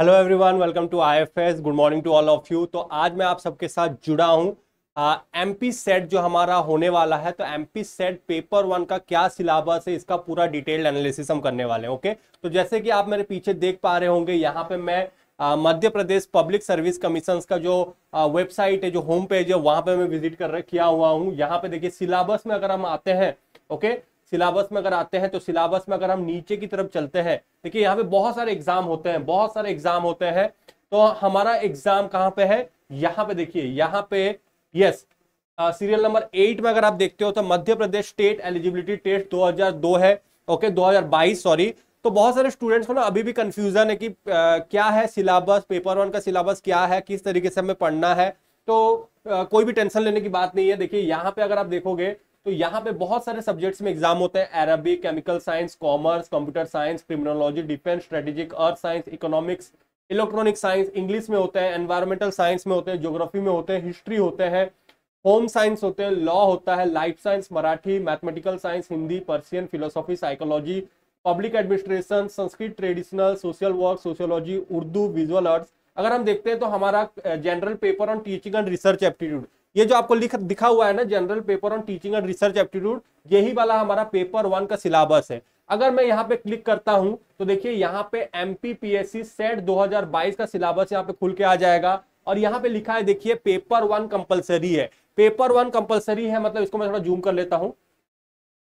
hello everyone welcome to IFS good morning to all of you तो आज मैं आप सबके साथ जुड़ा हूँ एम पी सेट जो हमारा होने वाला है तो M P set paper one का क्या सिलेबस है इसका पूरा डिटेल्ड एनालिसिस हम करने वाले हैं ओके तो जैसे कि आप मेरे पीछे देख पा रहे होंगे यहाँ पे मैं Madhya Pradesh public service commission का जो वेबसाइट है जो होम पेज है वहाँ पे मैं विजिट कर किया हुआ हूँ यहाँ पे देखिए सिलेबस में अगर हम आते हैं ओके सिलेबस में अगर आते हैं तो सिलेबस में अगर हम नीचे की तरफ चलते हैं देखिए यहाँ पे बहुत सारे एग्जाम होते हैं बहुत सारे एग्जाम होते हैं तो हमारा एग्जाम कहाँ पे है यहाँ पे देखिए यहाँ पे यस सीरियल नंबर एट में अगर आप देखते हो तो Madhya Pradesh state eligibility test दो है ओके 2022 सॉरी तो बहुत सारे स्टूडेंट्स को ना अभी भी कंफ्यूजन है कि आ, क्या है सिलेबस पेपर वन का सिलेबस क्या है किस तरीके से हमें पढ़ना है तो आ, कोई भी टेंशन लेने की बात नहीं है देखिए यहाँ पे अगर आप देखोगे तो यहाँ पे बहुत सारे सब्जेक्ट्स में एग्जाम होते हैं Arabic chemical science commerce computer science criminology defence strategic earth science economics electronic science English में होते हैं एनवायरमेंटल साइंस में होते हैं ज्योग्राफी में होते हैं हिस्ट्री होते हैं होम साइंस होते हैं लॉ होता है life science Marathi mathematical science Hindi Persian philosophy psychology public administration Sanskrit traditional social work sociology Urdu visual arts अगर हम देखते हैं तो हमारा general paper on teaching and research aptitude ये जो आपको लिख दिखा हुआ है ना general paper on teaching and research aptitude यही वाला हमारा पेपर वन का सिलेबस है अगर मैं यहाँ पे क्लिक करता हूँ तो देखिए यहाँ पे M P P S C SET दो हजार बाईस का सिलेबस यहाँ पे खुल के आ जाएगा और यहाँ पे लिखा है देखिए पेपर वन कंपलसरी है पेपर वन कंपलसरी है मतलब इसको मैं थोड़ा जूम कर लेता हूँ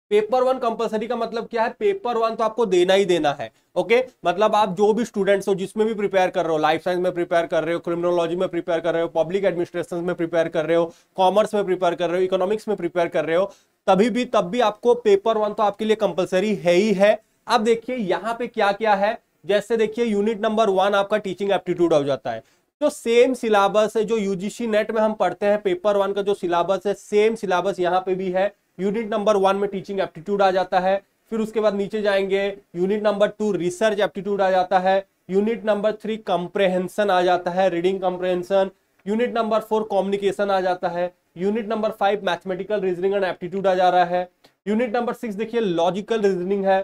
पेपर वन कंपलसरी का मतलब क्या है पेपर वन तो आपको देना ही देना है ओके मतलब आप जो भी स्टूडेंट्स हो जिसमें भी प्रिपेयर कर रहे हो लाइफ साइंस में प्रिपेयर कर रहे हो क्रिमिनोलॉजी में प्रिपेयर कर रहे हो पब्लिक एडमिनिस्ट्रेशन में प्रिपेयर कर रहे हो कॉमर्स में प्रिपेयर कर रहे हो इकोनॉमिक्स में प्रिपेयर कर रहे हो तभी भी तब भी आपको पेपर वन तो आपके लिए कंपलसरी है ही है अब देखिए यहाँ पे क्या क्या है जैसे देखिए यूनिट नंबर वन आपका टीचिंग एप्टीट्यूड हो जाता है जो सेम सिलेबस है जो यूजीसी नेट में हम पढ़ते हैं पेपर वन का जो सिलेबस है सेम सिलेबस यहाँ पे भी है यूनिट नंबर वन में टीचिंग एप्टीट्यूड आ जाता है फिर उसके बाद नीचे जाएंगे unit number two research aptitude आ जाता है यूनिट नंबर थ्री कंप्रेहेंसन आ जाता है reading comprehension unit number four communication आ जाता है unit number five mathematical reasoning and aptitude आ जा रहा है यूनिट नंबर सिक्स देखिए लॉजिकल रीजनिंग है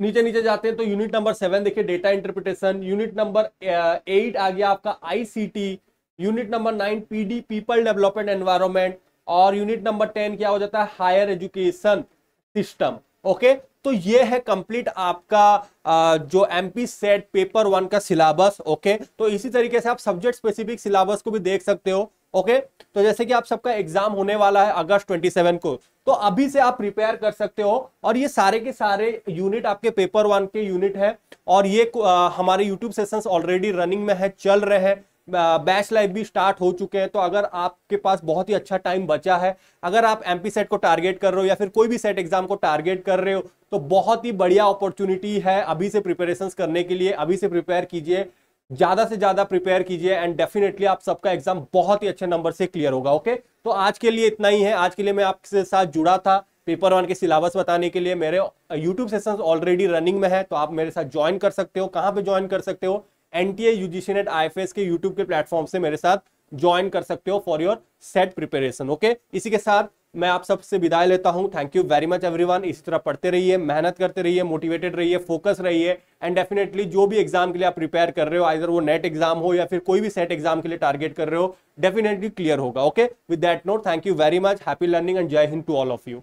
नीचे नीचे जाते हैं तो यूनिट नंबर सेवन देखिए data interpretation unit number eight आ गया आपका ICT unit number nine PD people development environment और यूनिट नंबर टेन क्या हो जाता है हायर एजुकेशन सिस्टम ओके तो ये है कंप्लीट आपका आ, जो एमपी सेट पेपर वन का सिलेबस ओके तो इसी तरीके से आप सब्जेक्ट स्पेसिफिक सिलेबस को भी देख सकते हो ओके तो जैसे कि आप सबका एग्जाम होने वाला है अगस्त 27 को तो अभी से आप प्रिपेयर कर सकते हो और ये सारे के सारे यूनिट आपके पेपर वन के यूनिट है और ये आ, हमारे यूट्यूब सेशंस ऑलरेडी रनिंग में है चल रहे हैं बैच लाइफ भी स्टार्ट हो चुके हैं तो अगर आपके पास बहुत ही अच्छा टाइम बचा है अगर आप एम सेट को टारगेट कर रहे हो या फिर कोई भी सेट एग्जाम को टारगेट कर रहे हो तो बहुत ही बढ़िया अपॉर्चुनिटी है अभी से प्रिपेरेशन करने के लिए अभी से प्रिपेयर कीजिए ज़्यादा से ज़्यादा प्रिपेयर कीजिए एंड डेफिनेटली आप सबका एग्जाम बहुत ही अच्छे नंबर से क्लियर होगा ओके तो आज के लिए इतना ही है आज के लिए मैं आपके साथ जुड़ा था पेपर वन के सिलेबस बताने के लिए मेरे यूट्यूब सेशंस ऑलरेडी रनिंग में है तो आप मेरे साथ ज्वाइन कर सकते हो कहाँ पे ज्वाइन कर सकते हो एन टी यूजीसी नेट आई के यूट्यूब के प्लेटफॉर्म से मेरे साथ ज्वाइन कर सकते हो for your SET preparation okay इसी के साथ मैं आप सबसे विदाई लेता हूं thank you very much everyone इस तरह पढ़ते रहिए मेहनत करते रहिए मोटिवेटेड रहिए फोकस रहिए एंड डेफिनेटली जो भी एग्जाम के लिए आप प्रिपेयर कर रहे हो आइर वो नेट एग्जाम हो या फिर कोई भी सेट एग्जाम के लिए टारगेट कर रहे हो डेफिनेटली क्लियर होगा okay with that note thank you very much happy learning and Jai Hind to all of you